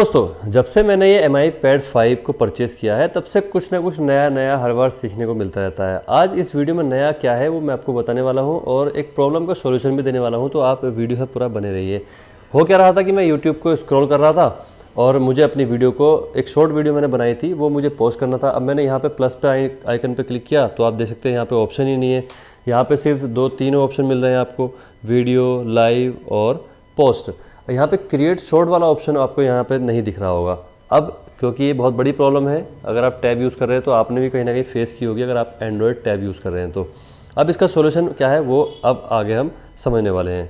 दोस्तों जब से मैंने ये एम आई पैड फाइव को परचेज़ किया है तब से कुछ ना कुछ नया नया हर बार सीखने को मिलता रहता है आज इस वीडियो में नया क्या है वो मैं आपको बताने वाला हूँ और एक प्रॉब्लम का सॉल्यूशन भी देने वाला हूँ तो आप वीडियो है पूरा बने रहिए हो क्या रहा था कि मैं यूट्यूब को स्क्रॉल कर रहा था और मुझे अपनी वीडियो को एक शॉर्ट वीडियो मैंने बनाई थी वो मुझे पोस्ट करना था अब मैंने यहाँ पे प्लस पे आइकन पे क्लिक किया तो आप देख सकते हैं यहाँ पे ऑप्शन ही नहीं है यहाँ पे सिर्फ दो तीन ऑप्शन मिल रहे हैं आपको वीडियो लाइव और पोस्ट यहाँ पे क्रिएट शॉर्ट वाला ऑप्शन आपको यहाँ पे नहीं दिख रहा होगा अब क्योंकि ये बहुत बड़ी प्रॉब्लम है अगर आप टैब यूज़ कर रहे हैं तो आपने भी कहीं ना कहीं फेस की होगी अगर आप एंड्रॉयड टैब यूज़ कर रहे हैं तो अब इसका सोल्यूशन क्या है वो अब आगे हम समझने वाले हैं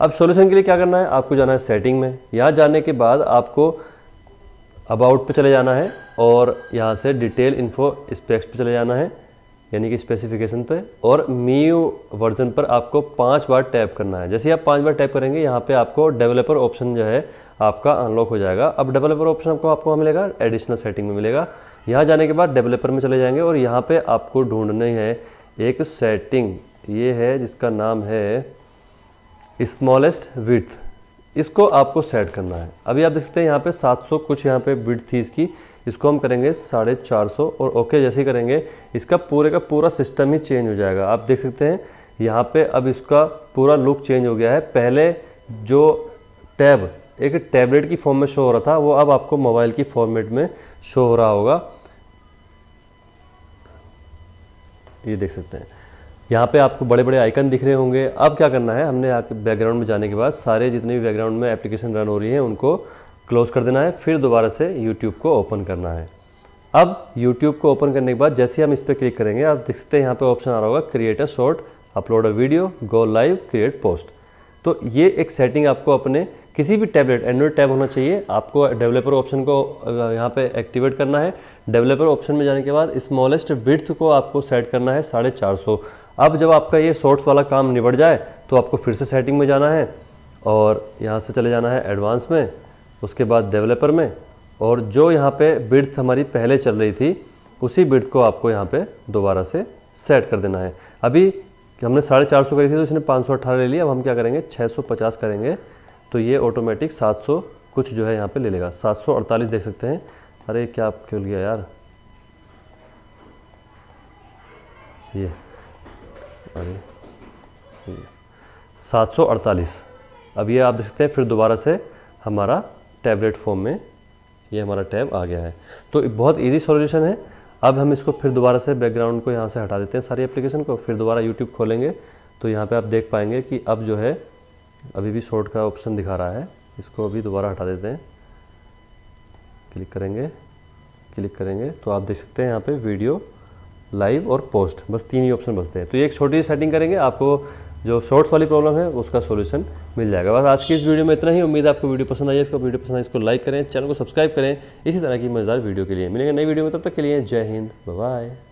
अब सोल्यूशन के लिए क्या करना है आपको जाना है सेटिंग में यहाँ जाने के बाद आपको अबाउट पर चले जाना है और यहाँ से डिटेल इन्फो स्पेक्स पर चले जाना है यानी कि स्पेसिफिकेशन पे और मी वर्जन पर आपको पांच बार टैप करना है जैसे आप पांच बार टैप करेंगे यहाँ पे आपको डेवलपर ऑप्शन जो है आपका अनलॉक हो जाएगा अब डेवलपर ऑप्शन आपको आपको मिलेगा एडिशनल सेटिंग में मिलेगा यहाँ जाने के बाद डेवलपर में चले जाएंगे और यहाँ पे आपको ढूंढनी है एक सेटिंग ये है जिसका नाम है स्मॉलेस्ट विथ इसको आपको सेट करना है अभी आप देख सकते हैं यहाँ पे 700 कुछ यहाँ पे बिड थी इसकी इसको हम करेंगे साढ़े चार सौ और ओके जैसे ही करेंगे इसका पूरे का पूरा सिस्टम ही चेंज हो जाएगा आप देख सकते हैं यहाँ पे अब इसका पूरा लुक चेंज हो गया है पहले जो टैब एक टैबलेट की फॉर्म में शो हो रहा था वो अब आपको मोबाइल की फॉर्मेट में शो हो रहा होगा ये देख सकते हैं यहाँ पे आपको बड़े बड़े आइकन दिख रहे होंगे अब क्या करना है हमने आपके बैकग्राउंड में जाने के बाद सारे जितने भी बैकग्राउंड में एप्लीकेशन रन हो रही है उनको क्लोज कर देना है फिर दोबारा से यूट्यूब को ओपन करना है अब यूट्यूब को ओपन करने के बाद जैसे ही हम इस पर क्लिक करेंगे आप देख सकते हैं यहाँ पर ऑप्शन आ रहा होगा create a short upload a video go live create post तो ये एक सेटिंग आपको अपने किसी भी टैबलेट एंड्रॉयड टैब होना चाहिए आपको डेवलपर ऑप्शन को यहाँ पे एक्टिवेट करना है डेवलपर ऑप्शन में जाने के बाद स्मॉलेस्ट विथ को आपको सेट करना है साढ़े चार सौ अब जब आपका ये शॉर्ट्स वाला काम निबट जाए तो आपको फिर से सेटिंग में जाना है और यहाँ से चले जाना है एडवांस में उसके बाद डेवलपर में और जो यहाँ पे बिड्थ हमारी पहले चल रही थी उसी बिड्थ को आपको यहाँ पे दोबारा से सेट कर देना है अभी हमने साढ़े चार सौ करी थी तो इसने पाँच सौ अट्ठारह ले लिया अब हम क्या करेंगे छः सौ पचास करेंगे तो ये ऑटोमेटिक सात सौ कुछ जो है यहाँ पे ले लेगा सात सौ अड़तालीस देख सकते हैं अरे क्या आप क्यों लिया यार ये अरे सात सौ अड़तालीस अब ये आप देख सकते हैं फिर दोबारा से हमारा टैबलेट फॉर्म में ये हमारा टैब आ गया है तो बहुत इजी सॉल्यूशन है अब हम इसको फिर दोबारा से बैकग्राउंड को यहाँ से हटा देते हैं सारी एप्लीकेशन को फिर दोबारा यूट्यूब खोलेंगे तो यहाँ पे आप देख पाएंगे कि अब जो है अभी भी शॉर्ट का ऑप्शन दिखा रहा है इसको अभी दोबारा हटा देते हैं क्लिक करेंगे क्लिक करेंगे तो आप देख सकते हैं यहाँ पे वीडियो लाइव और पोस्ट बस तीन ही ऑप्शन बचते हैं तो ये एक छोटी सेटिंग करेंगे आपको जो शॉर्ट्स वाली प्रॉब्लम है उसका सोल्यूशन मिल जाएगा बस आज की इस वीडियो में इतना ही उम्मीद है आपको वीडियो पसंद आई है वीडियो पसंद आई इसको लाइक करें चैनल को सब्सक्राइब करें इसी तरह की मज़ेदार वीडियो के लिए मिलेंगे नई वीडियो में तब तक के लिए जय हिंद बाय